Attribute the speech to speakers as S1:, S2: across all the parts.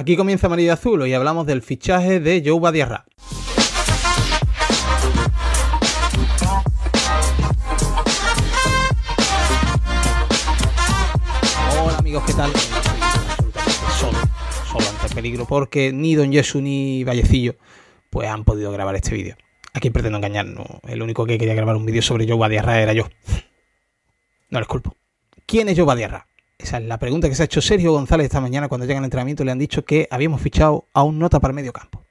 S1: Aquí comienza Amarillo Azul y hablamos del fichaje de Joe Badiarra. Hola amigos, ¿qué tal? Solo, solo ante peligro porque ni Don Jesús ni Vallecillo pues han podido grabar este vídeo. Aquí pretendo engañarnos. El único que quería grabar un vídeo sobre Joe Badiarra era yo. No les culpo. ¿Quién es Joe Badiarra? Esa es la pregunta que se ha hecho Sergio González esta mañana cuando llega al entrenamiento. Le han dicho que habíamos fichado a un nota para el medio campo.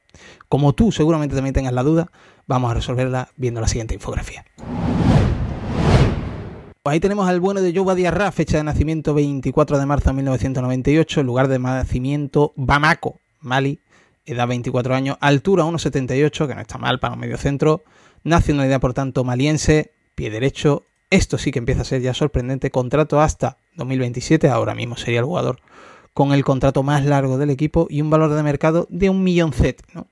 S1: Como tú seguramente también tengas la duda, vamos a resolverla viendo la siguiente infografía. Pues ahí tenemos al bueno de Joe Diarra, fecha de nacimiento 24 de marzo de 1998, lugar de nacimiento Bamako, Mali, edad 24 años, altura 1,78, que no está mal para un medio centro, nacionalidad por tanto maliense, pie derecho, esto sí que empieza a ser ya sorprendente, contrato hasta 2027, ahora mismo sería el jugador con el contrato más largo del equipo y un valor de mercado de un millón Z. ¿no?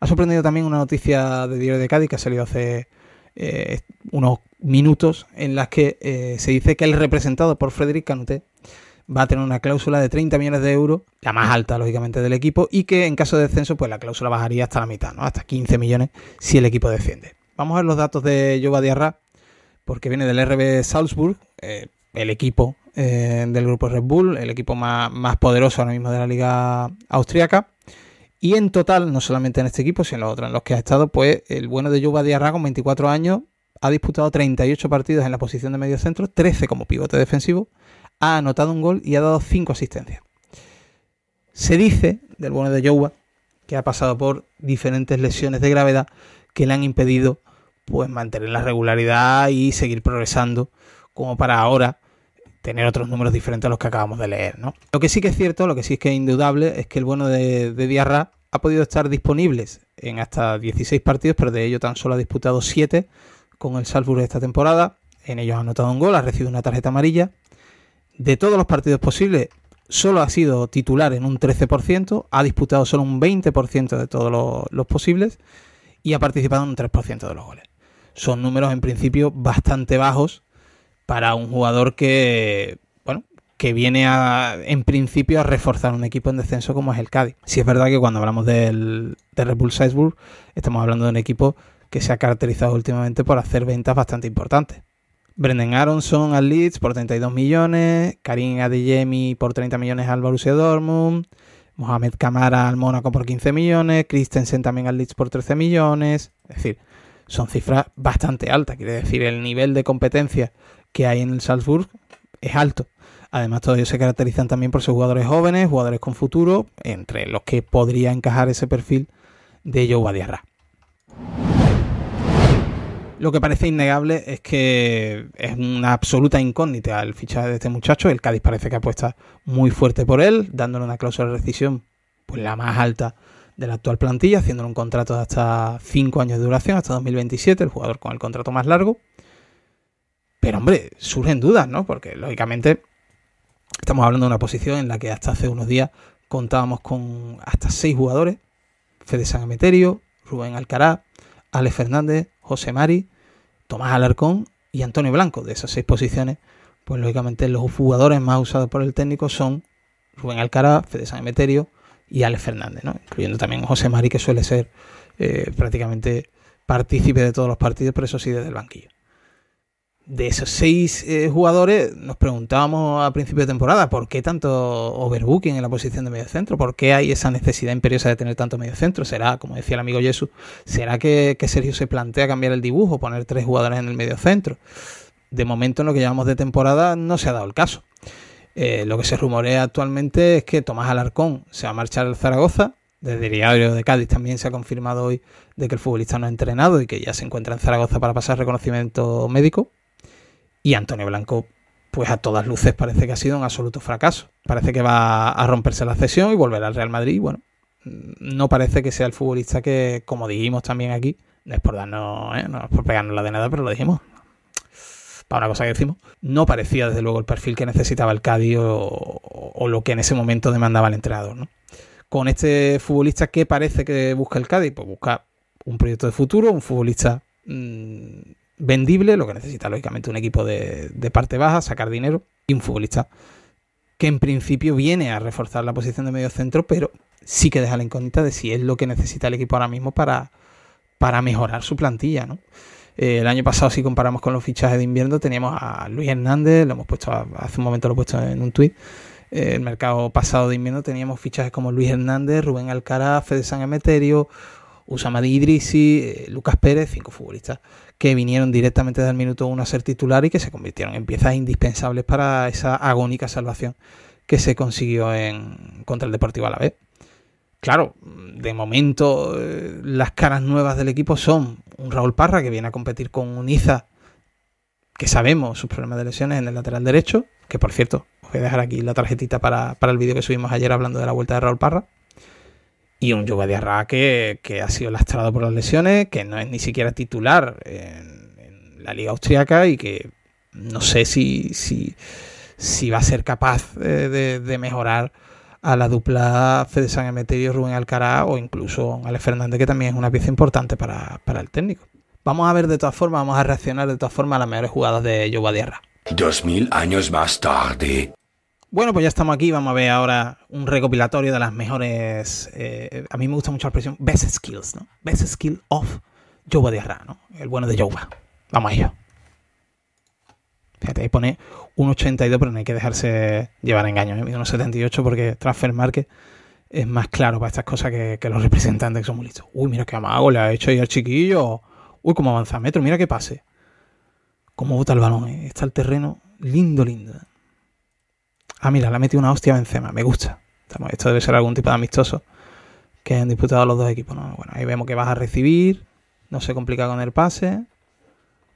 S1: Ha sorprendido también una noticia de Diario de Cádiz que ha salido hace eh, unos minutos en las que eh, se dice que el representado por Frederic Canute va a tener una cláusula de 30 millones de euros, la más alta lógicamente del equipo, y que en caso de descenso pues la cláusula bajaría hasta la mitad, ¿no? hasta 15 millones si el equipo desciende. Vamos a ver los datos de Yoga Diarra porque viene del RB Salzburg, eh, el equipo eh, del grupo Red Bull, el equipo más, poderoso ahora mismo de la liga austriaca. Y en total, no solamente en este equipo, sino en los otros en los que ha estado, pues el bueno de Yuba Diarra con 24 años ha disputado 38 partidos en la posición de medio centro, 13 como pivote defensivo, ha anotado un gol y ha dado 5 asistencias. Se dice del bueno de Yowa que ha pasado por diferentes lesiones de gravedad que le han impedido pues mantener la regularidad y seguir progresando como para ahora tener otros números diferentes a los que acabamos de leer. ¿no? Lo que sí que es cierto, lo que sí que es indudable, es que el bueno de, de Diarra ha podido estar disponibles en hasta 16 partidos, pero de ello tan solo ha disputado 7 con el de esta temporada. En ellos ha anotado un gol, ha recibido una tarjeta amarilla. De todos los partidos posibles, solo ha sido titular en un 13%, ha disputado solo un 20% de todos los posibles y ha participado en un 3% de los goles son números en principio bastante bajos para un jugador que, bueno, que viene a, en principio a reforzar un equipo en descenso como es el Cádiz. Si es verdad que cuando hablamos del, de Red Bull Salzburg estamos hablando de un equipo que se ha caracterizado últimamente por hacer ventas bastante importantes. Brendan Aronson al Leeds por 32 millones, Karim Adeyemi por 30 millones al Borussia Dortmund, Mohamed Camara al Mónaco por 15 millones, Christensen también al Leeds por 13 millones, es decir, son cifras bastante altas. Quiere decir, el nivel de competencia que hay en el Salzburg es alto. Además, todos ellos se caracterizan también por sus jugadores jóvenes, jugadores con futuro, entre los que podría encajar ese perfil de Joe Badiarra. Lo que parece innegable es que es una absoluta incógnita el fichaje de este muchacho. El Cádiz parece que apuesta muy fuerte por él, dándole una cláusula de rescisión pues la más alta de la actual plantilla, haciéndole un contrato de hasta 5 años de duración, hasta 2027, el jugador con el contrato más largo. Pero hombre, surgen dudas, ¿no? Porque lógicamente estamos hablando de una posición en la que hasta hace unos días contábamos con hasta 6 jugadores. Fede San Emeterio, Rubén Alcaraz, Ale Fernández, José Mari, Tomás Alarcón y Antonio Blanco. De esas seis posiciones, pues lógicamente los jugadores más usados por el técnico son Rubén Alcaraz, Fede San Emeterio, y Alex Fernández, ¿no? incluyendo también José Mari, que suele ser eh, prácticamente partícipe de todos los partidos, pero eso sí desde el banquillo. De esos seis eh, jugadores, nos preguntábamos a principio de temporada por qué tanto overbooking en la posición de mediocentro, por qué hay esa necesidad imperiosa de tener tanto mediocentro. Será, como decía el amigo Jesús, será que, Sergio se plantea cambiar el dibujo, poner tres jugadores en el mediocentro. De momento, en lo que llamamos de temporada, no se ha dado el caso. Eh, lo que se rumorea actualmente es que Tomás Alarcón se va a marchar al Zaragoza. Desde el diario de Cádiz también se ha confirmado hoy de que el futbolista no ha entrenado y que ya se encuentra en Zaragoza para pasar reconocimiento médico. Y Antonio Blanco, pues a todas luces parece que ha sido un absoluto fracaso. Parece que va a romperse la cesión y volver al Real Madrid. Bueno, mm, no parece que sea el futbolista que, como dijimos también aquí, es por darnos, eh, es por pegarnos la de nada, pero lo dijimos para una cosa que decimos, no parecía desde luego el perfil que necesitaba el Cádiz o, lo que en ese momento demandaba el entrenador. ¿no? Con este futbolista, ¿qué parece que busca el Cádiz? Pues busca un proyecto de futuro, un futbolista mm, vendible, lo que necesita lógicamente un equipo de, parte baja, sacar dinero, y un futbolista que en principio viene a reforzar la posición de medio centro, pero sí que deja la incógnita de si es lo que necesita el equipo ahora mismo para, para mejorar su plantilla, ¿no? Eh, el año pasado, si comparamos con los fichajes de invierno, teníamos a Luis Hernández, lo hemos puesto, hace un momento lo he puesto en un tuit. Eh, el mercado pasado de invierno teníamos fichajes como Luis Hernández, Rubén Alcaraz, Fede San Emeterio, Usama Didrisi, eh, Lucas Pérez, cinco futbolistas que vinieron directamente del minuto uno a ser titular y que se convirtieron en piezas indispensables para esa agónica salvación que se consiguió en contra el Deportivo Alavés. Claro, de momento eh, las caras nuevas del equipo son un Raúl Parra que viene a competir con un Iza, que sabemos sus problemas de lesiones en el lateral derecho, que por cierto, os voy a dejar aquí la tarjetita para, el vídeo que subimos ayer hablando de la vuelta de Raúl Parra, y un Yuga de que, que ha sido lastrado por las lesiones, que no es ni siquiera titular en, la liga austriaca y que no sé si, va a ser capaz eh, de mejorar a la dupla Fede San Emeterio, Rubén Alcaraz o incluso Ale Fernández, que también es una pieza importante para, el técnico. Vamos a ver de todas formas, vamos a reaccionar de todas formas a las mejores jugadas de Yoga Diarra. Dos mil años más tarde. Bueno, pues ya estamos aquí. Vamos a ver ahora un recopilatorio de las mejores. Eh, a mí me gusta mucho la expresión best skills, ¿no? Best skill of Yoba Diarra, ¿no? El bueno de Yoga. Vamos a ello. Fíjate, ahí pone 1,82, pero no hay que dejarse llevar engaños. ¿eh? un 78 porque Transfer Market es más claro para estas cosas que, los representantes que son muy listos. Uy, mira qué amago le ha hecho ahí al chiquillo. Uy, cómo avanza metro, mira qué pase. Cómo bota el balón. ¿eh? Está el terreno lindo, lindo. Ah, mira, le ha metido una hostia a Benzema. Me gusta. esto debe ser algún tipo de amistoso que han disputado los dos equipos. Bueno, ahí vemos que vas a recibir. No se complica con el pase.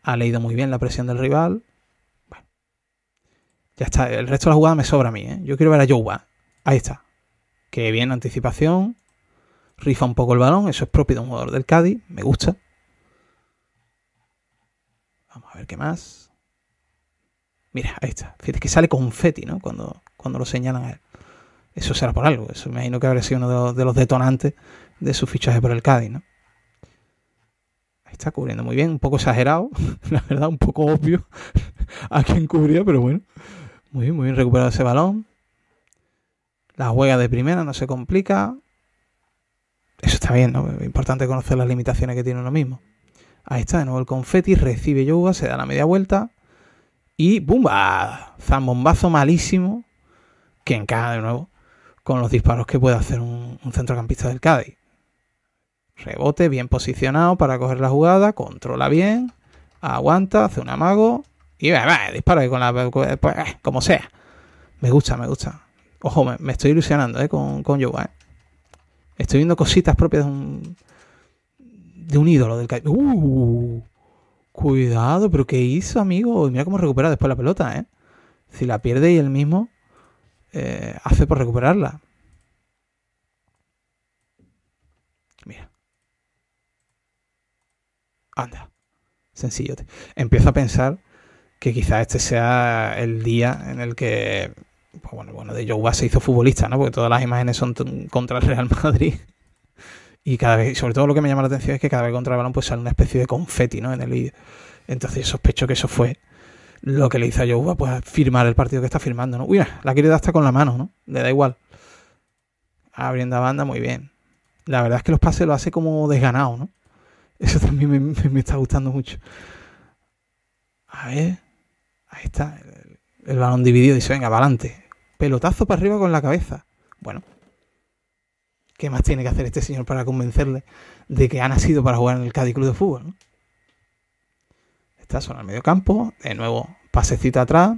S1: Ha leído muy bien la presión del rival. Ya está, el resto de la jugada me sobra a mí. ¿eh? Yo quiero ver a Jouba. Ahí está. qué bien, anticipación. Rifa un poco el balón. Eso es propio de un jugador del Cádiz. Me gusta. Vamos a ver qué más. Mira, ahí está. Fíjate que sale confeti, ¿no? Cuando, cuando lo señalan a él. Eso será por algo. Eso me imagino que habría sido uno de los, detonantes de su fichaje por el Cádiz, ¿no? Ahí está cubriendo muy bien. Un poco exagerado. La verdad, un poco obvio a quién cubría, pero bueno. Muy bien, muy bien recuperado ese balón. La juega de primera, no se complica. Eso está bien, ¿no? importante conocer las limitaciones que tiene uno mismo. Ahí está, de nuevo el confeti, recibe Yoga, se da la media vuelta. Y ¡bumba! Zambombazo malísimo que encaja de nuevo con los disparos que puede hacer un, un centrocampista del Cádiz. Rebote bien posicionado para coger la jugada, controla bien, aguanta, hace un amago, y va, va, con la. Eh, pues, eh, como sea. Me gusta, me gusta. Ojo, me, estoy ilusionando ¿eh? con, con Yoga. ¿eh? Estoy viendo cositas propias de un. De un ídolo del ¡Uh! Cuidado, pero ¿qué hizo, amigo? mira cómo recupera después la pelota, ¿eh? Si la pierde y él mismo eh, hace por recuperarla. Mira. Anda. Sencillo. Empiezo a pensar que quizás este sea el día en el que, pues bueno, de Jouba se hizo futbolista, ¿no? Porque todas las imágenes son contra el Real Madrid. Y cada vez, sobre todo lo que me llama la atención es que cada vez contra el balón pues sale una especie de confeti, ¿no? En el vídeo. Entonces sospecho que eso fue lo que le hizo a Jouba, pues firmar el partido que está firmando, ¿no? Uy, la quiere dar hasta con la mano, ¿no? Le da igual. Abriendo banda, muy bien. La verdad es que los pases lo hace como desganado, ¿no? Eso también me, me está gustando mucho. A ver. Ahí está. El, balón dividido y venga, va adelante. Pelotazo para arriba con la cabeza. Bueno. ¿Qué más tiene que hacer este señor para convencerle de que ha nacido para jugar en el Cádiz Club de Fútbol? Está son al medio campo. De nuevo, pasecita atrás.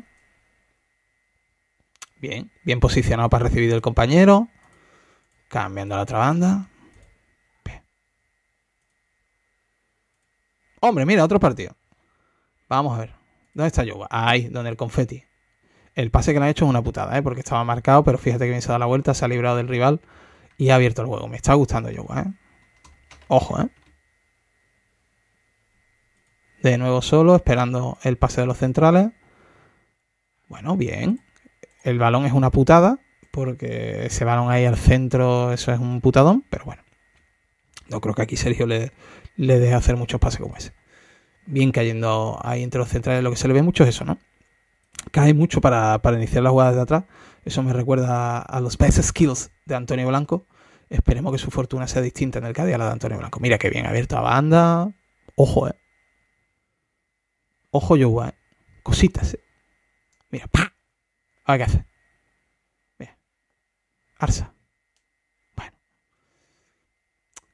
S1: Bien, bien posicionado para recibir el compañero. Cambiando a la otra banda. Hombre, mira, otro partido. Vamos a ver. ¿Dónde está Yoga? Ahí, donde el confeti. El pase que le han hecho es una putada, ¿eh? porque estaba marcado, pero fíjate que bien se ha dado la vuelta, se ha librado del rival y ha abierto el juego. Me está gustando Yoga, ¿eh? Ojo, ¿eh? De nuevo solo, esperando el pase de los centrales. Bueno, bien. El balón es una putada, porque ese balón ahí al centro, eso es un putadón, pero bueno. No creo que aquí Sergio le, le deje hacer muchos pases como ese bien cayendo ahí entre los centrales. Lo que se le ve mucho es eso, ¿no? Cae mucho para, iniciar las jugadas de atrás. Eso me recuerda a los best skills de Antonio Blanco. Esperemos que su fortuna sea distinta en el Cádiz a la de Antonio Blanco. Mira qué bien abierto a banda. Ojo, eh. Ojo, yo, eh. Cositas. Eh. Mira, pa. A qué hace. Mira. Arsa. Bueno.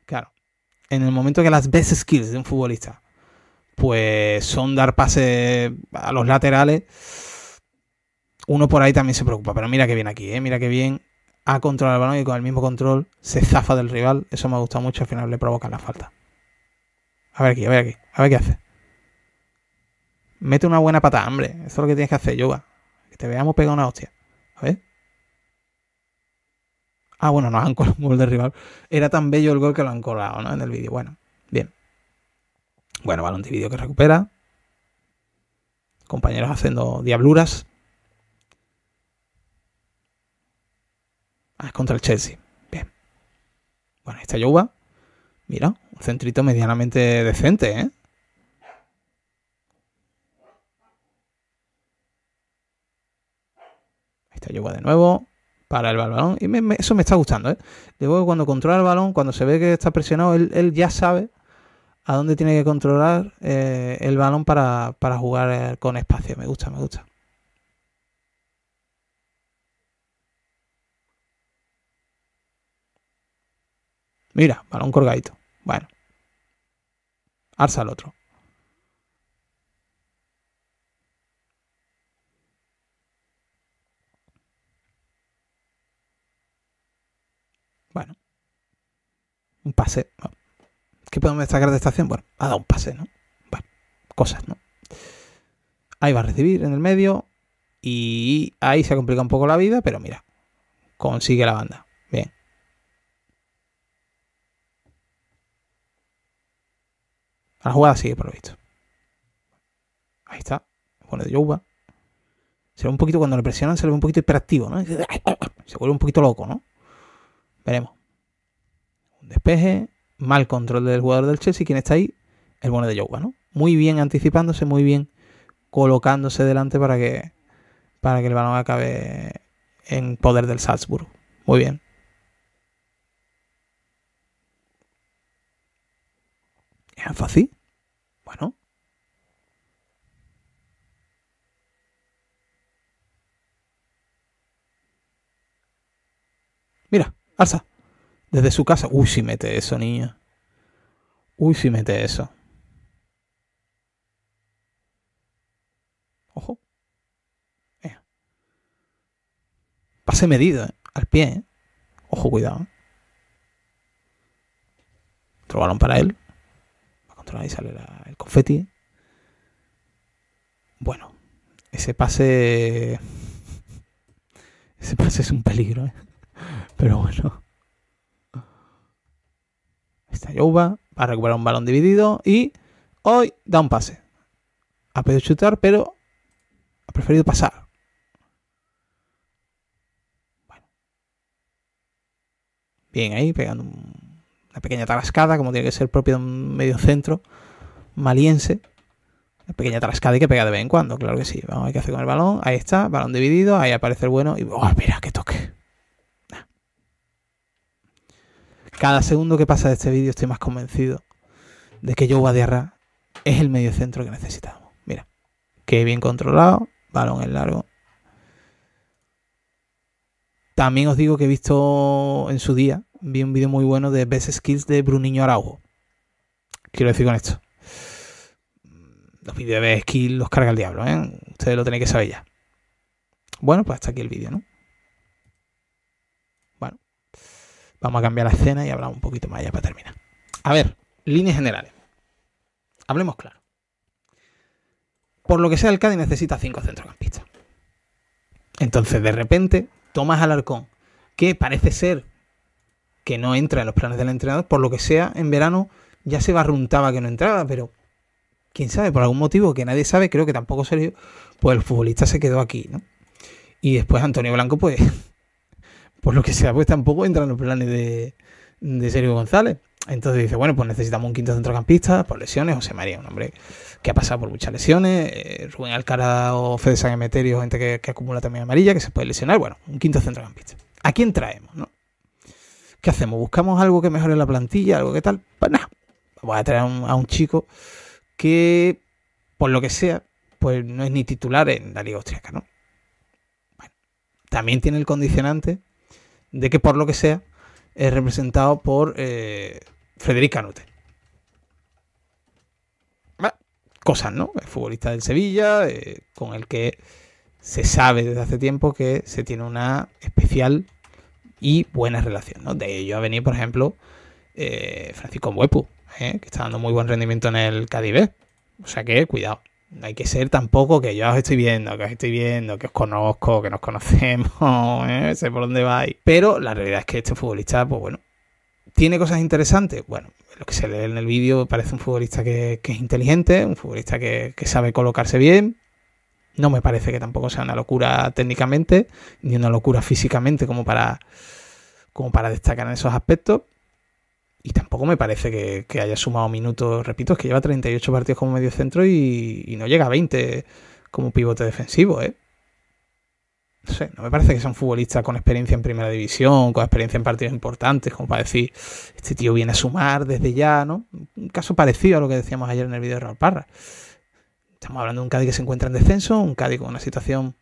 S1: Claro. En el momento que las best skills de un futbolista pues son dar pases a los laterales. Uno por ahí también se preocupa, pero mira que bien aquí, ¿eh? mira que bien. Ha controlado el balón y con el mismo control se zafa del rival. Eso me ha gustado mucho. Al final le provoca la falta. A ver aquí, a ver aquí, a ver qué hace. Mete una buena pata hambre Eso es lo que tienes que hacer, yoga. Que te veamos pegar una hostia. A ver. Ah, bueno, nos han colado un gol de rival. Era tan bello el gol que lo han colado, ¿no? En el vídeo. Bueno. Bueno, balón dividido que recupera. Compañeros haciendo diabluras. Ah, es contra el Chelsea. Bien. Bueno, esta yoga. Mira, un centrito medianamente decente, ¿eh? Esta de nuevo. Para el balón. Y eso me está gustando, ¿eh? Luego cuando controla el balón, cuando se ve que está presionado, él ya sabe a dónde tiene que controlar eh, el balón para, jugar eh, con espacio. Me gusta, me gusta. Mira, balón colgadito. Bueno. Arsa al otro. Bueno. Un pase. ¿Qué podemos sacar de esta acción? Bueno, ha dado un pase, ¿no? Bueno, cosas, ¿no? Ahí va a recibir en el medio y ahí se ha complicado un poco la vida, pero mira, consigue la banda. Bien. La jugada sigue por lo visto. Ahí está. Bueno, de Jouba. Se ve un poquito cuando le presionan, se ve un poquito hiperactivo, ¿no? Se vuelve un poquito loco, ¿no? Veremos. Un despeje mal control del jugador del Chelsea, quien está ahí, el bueno de Yoga, ¿no? Muy bien anticipándose, muy bien colocándose delante para que, para que el balón acabe en poder del Salzburg. Muy bien. Es fácil? Bueno. Mira, alza. Desde su casa. Uy, si mete eso, niña. Uy, si mete eso. Ojo. Pase medido, eh. al pie. Eh. Ojo, cuidado. Eh. Otro para él. Va a controlar y sale el confeti. Eh. Bueno, ese pase. Ese pase es un peligro, ¿eh? pero bueno. Está Youba, va a recuperar un balón dividido y hoy da un pase. Ha podido chutar, pero ha preferido pasar. Bien ahí, pegando una pequeña tarascada, como tiene que ser propio de un medio centro maliense. Una pequeña tarascada y que pega de vez en cuando, claro que sí. Vamos a ver qué con el balón. Ahí está, balón dividido, ahí aparece el bueno y... ¡Oh, mira que toque! Cada segundo que pasa de este vídeo estoy más convencido de que Joe Diarra es el medio centro que necesitamos. Mira, que bien controlado, balón en largo. También os digo que he visto en su día, vi un vídeo muy bueno de Best Skills de Bruniño Araujo. Quiero decir con esto. Los vídeos de Best Skills los carga el diablo, ¿eh? Ustedes lo tenéis que saber ya. Bueno, pues hasta aquí el vídeo, ¿no? Vamos a cambiar la escena y hablamos un poquito más ya para terminar. A ver, líneas generales. Hablemos claro. Por lo que sea, el Cádiz necesita cinco centrocampistas. Entonces, de repente, al Alarcón, que parece ser que no entra en los planes del entrenador, por lo que sea, en verano ya se barruntaba que no entraba, pero quién sabe, por algún motivo que nadie sabe, creo que tampoco serio, pues el futbolista se quedó aquí, ¿no? Y después Antonio Blanco, pues por lo que sea, pues tampoco entra los planes de, Sergio González. Entonces dice, bueno, pues necesitamos un quinto centrocampista por lesiones. José María, un hombre que ha pasado por muchas lesiones. Eh, Rubén Alcaraz o Fede San Emeterio, gente que, acumula también amarilla, que se puede lesionar. Bueno, un quinto centrocampista. ¿A quién traemos? ¿Qué hacemos? ¿Buscamos algo que mejore la plantilla? ¿Algo que tal? Pues nada, voy a traer a un, chico que, por lo que sea, pues no es ni titular en la Liga Austriaca, ¿no? Bueno, también tiene el condicionante de que por lo que sea es representado por eh, Frederic Canute. Ah. cosas, ¿no? El futbolista del Sevilla, eh, con el que se sabe desde hace tiempo que se tiene una especial y buena relación, De ello ha venido, por ejemplo, eh, Francisco Mbuepu, eh, que está dando muy buen rendimiento en el Cádiz O sea que, cuidado. No hay que ser tampoco que yo os estoy viendo, que os estoy viendo, que os conozco, que nos conocemos, ¿eh? sé por dónde vais. Pero la realidad es que este futbolista, pues bueno, ¿tiene cosas interesantes? Bueno, lo que se lee en el vídeo parece un futbolista que, es inteligente, un futbolista que, sabe colocarse bien. No me parece que tampoco sea una locura técnicamente, ni una locura físicamente como para, como para destacar en esos aspectos y tampoco me parece que, haya sumado minutos. Repito, es que lleva 38 partidos como medio centro y, no llega a 20 como pivote defensivo, ¿eh? No sé, no me parece que sea un futbolista con experiencia en primera división, con experiencia en partidos importantes, como para decir, este tío viene a sumar desde ya, ¿no? Un caso parecido a lo que decíamos ayer en el vídeo de Raúl Parra. Estamos hablando de un Cádiz que se encuentra en descenso, un Cádiz con una situación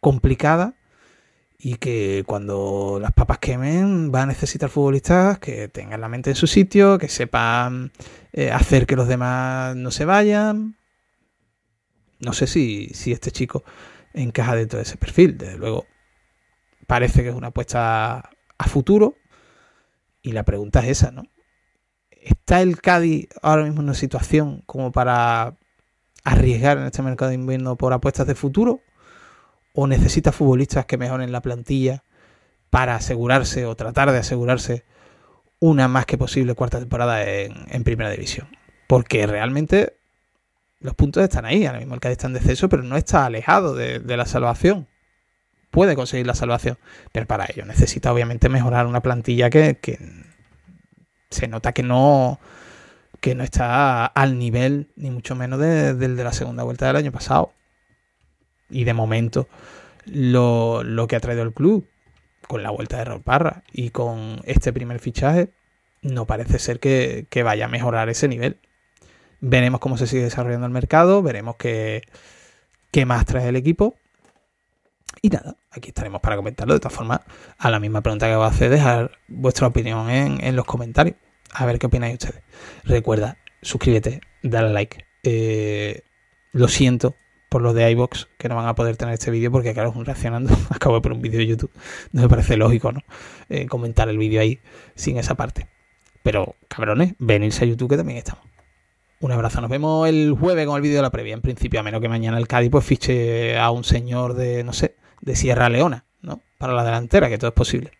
S1: complicada, y que cuando las papas quemen va a necesitar futbolistas que tengan la mente en su sitio, que sepan eh, hacer que los demás no se vayan. No sé si, si este chico encaja dentro de ese perfil, desde luego. Parece que es una apuesta a futuro y la pregunta es esa, ¿no? ¿Está el Cádiz ahora mismo en una situación como para arriesgar en este mercado de invierno por apuestas de futuro? o necesita futbolistas que mejoren la plantilla para asegurarse o tratar de asegurarse una más que posible cuarta temporada en, primera división. Porque realmente los puntos están ahí. Ahora mismo el Cádiz está en deceso, pero no está alejado de, la salvación. Puede conseguir la salvación, pero para ello necesita obviamente mejorar una plantilla que, se nota que no, que no está al nivel, ni mucho menos del de la segunda vuelta del año pasado. Y de momento lo, que ha traído el club con la vuelta de Rolparra y con este primer fichaje, no parece ser que, vaya a mejorar ese nivel. Veremos cómo se sigue desarrollando el mercado, veremos qué, qué más trae el equipo. Y nada, aquí estaremos para comentarlo. De todas formas, a la misma pregunta que os a dejar vuestra opinión en, los comentarios. A ver qué opináis ustedes. Recuerda, suscríbete, dale like. Eh, lo siento por los de iBox que no van a poder tener este vídeo porque, claro, reaccionando, acabo de poner un vídeo de YouTube. No me parece lógico, ¿no? Eh, comentar el vídeo ahí sin esa parte. Pero, cabrones, venirse a YouTube que también estamos. Un abrazo, nos vemos el jueves con el vídeo de la previa, en principio, a menos que mañana el Cádiz pues fiche a un señor de, no sé, de Sierra Leona, ¿no? Para la delantera, que todo es posible.